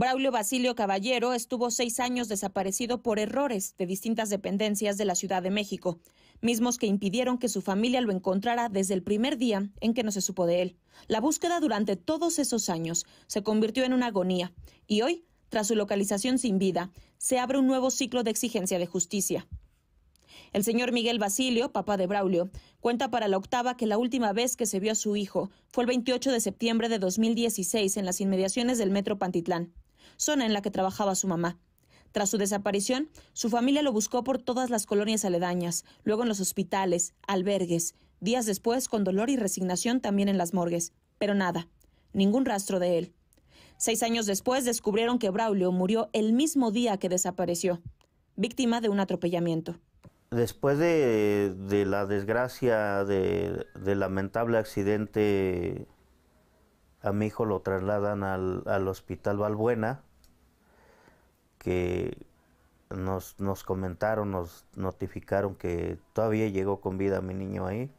Braulio Basilio Caballero estuvo seis años desaparecido por errores de distintas dependencias de la Ciudad de México, mismos que impidieron que su familia lo encontrara desde el primer día en que no se supo de él. La búsqueda durante todos esos años se convirtió en una agonía y hoy, tras su localización sin vida, se abre un nuevo ciclo de exigencia de justicia. El señor Miguel Basilio, papá de Braulio, cuenta para la octava que la última vez que se vio a su hijo fue el 28 de septiembre de 2016 en las inmediaciones del Metro Pantitlán zona en la que trabajaba su mamá. Tras su desaparición, su familia lo buscó por todas las colonias aledañas, luego en los hospitales, albergues, días después con dolor y resignación también en las morgues. Pero nada, ningún rastro de él. Seis años después descubrieron que Braulio murió el mismo día que desapareció, víctima de un atropellamiento. Después de, la desgracia del de lamentable accidente, a mi hijo lo trasladan al hospital Valbuena que nos, comentaron, nos notificaron que todavía llegó con vida mi niño ahí.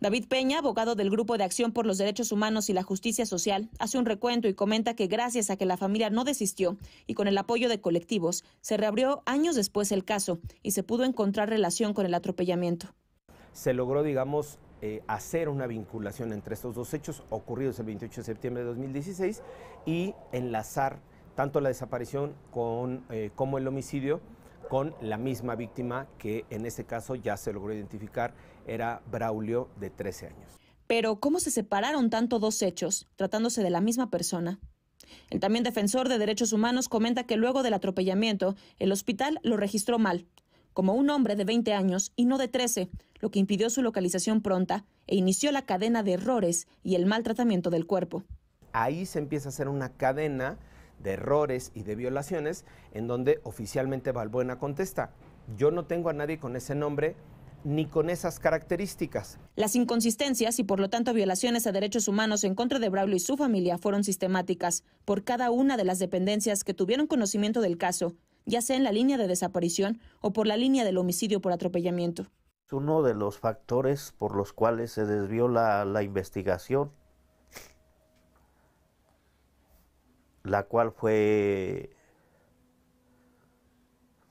David Peña, abogado del Grupo de Acción por los Derechos Humanos y la Justicia Social, hace un recuento y comenta que gracias a que la familia no desistió y con el apoyo de colectivos, se reabrió años después el caso y se pudo encontrar relación con el atropellamiento. Se logró, digamos, eh, hacer una vinculación entre estos dos hechos ocurridos el 28 de septiembre de 2016 y enlazar tanto la desaparición eh, como el homicidio con la misma víctima que en este caso ya se logró identificar, era Braulio de 13 años. Pero ¿cómo se separaron tanto dos hechos tratándose de la misma persona? El también defensor de derechos humanos comenta que luego del atropellamiento, el hospital lo registró mal, como un hombre de 20 años y no de 13, lo que impidió su localización pronta e inició la cadena de errores y el mal tratamiento del cuerpo. Ahí se empieza a hacer una cadena de errores y de violaciones, en donde oficialmente Balbuena contesta, yo no tengo a nadie con ese nombre ni con esas características. Las inconsistencias y por lo tanto violaciones a derechos humanos en contra de Braulio y su familia fueron sistemáticas por cada una de las dependencias que tuvieron conocimiento del caso, ya sea en la línea de desaparición o por la línea del homicidio por atropellamiento. Es Uno de los factores por los cuales se desvió la investigación la cual fue,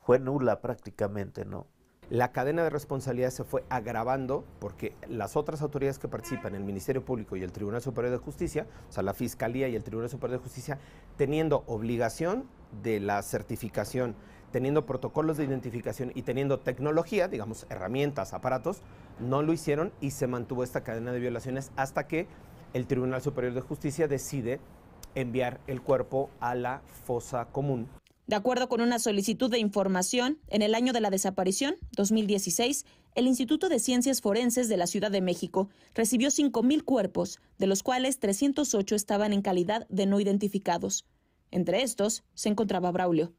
fue nula prácticamente, ¿no? La cadena de responsabilidad se fue agravando porque las otras autoridades que participan, el Ministerio Público y el Tribunal Superior de Justicia, o sea, la Fiscalía y el Tribunal Superior de Justicia, teniendo obligación de la certificación, teniendo protocolos de identificación y teniendo tecnología, digamos, herramientas, aparatos, no lo hicieron y se mantuvo esta cadena de violaciones hasta que el Tribunal Superior de Justicia decide enviar el cuerpo a la fosa común. De acuerdo con una solicitud de información, en el año de la desaparición, 2016, el Instituto de Ciencias Forenses de la Ciudad de México recibió 5.000 cuerpos, de los cuales 308 estaban en calidad de no identificados. Entre estos se encontraba Braulio.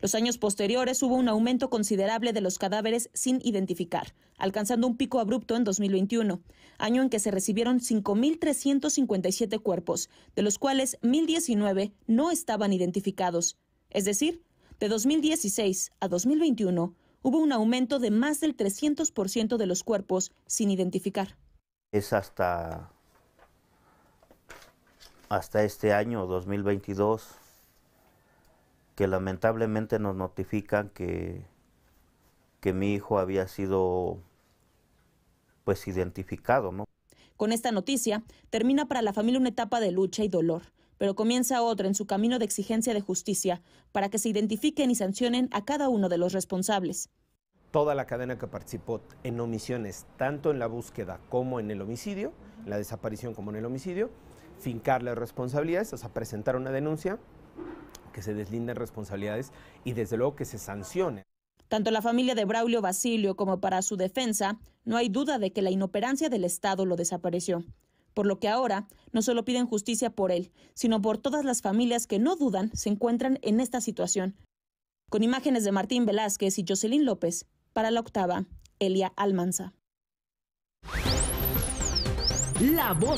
Los años posteriores hubo un aumento considerable de los cadáveres sin identificar, alcanzando un pico abrupto en 2021, año en que se recibieron 5.357 cuerpos, de los cuales 1.019 no estaban identificados. Es decir, de 2016 a 2021 hubo un aumento de más del 300% de los cuerpos sin identificar. Es hasta, hasta este año, 2022 que lamentablemente nos notifican que, que mi hijo había sido pues identificado, Con esta noticia termina para la familia una etapa de lucha y dolor, pero comienza otra en su camino de exigencia de justicia para que se identifiquen y sancionen a cada uno de los responsables. Toda la cadena que participó en omisiones, tanto en la búsqueda como en el homicidio, la desaparición como en el homicidio, fincarle responsabilidades, o sea, presentar una denuncia, que se deslinden responsabilidades y desde luego que se sancione. Tanto la familia de Braulio Basilio como para su defensa, no hay duda de que la inoperancia del Estado lo desapareció. Por lo que ahora no solo piden justicia por él, sino por todas las familias que no dudan se encuentran en esta situación. Con imágenes de Martín Velázquez y Jocelyn López, para la octava, Elia Almanza. La voz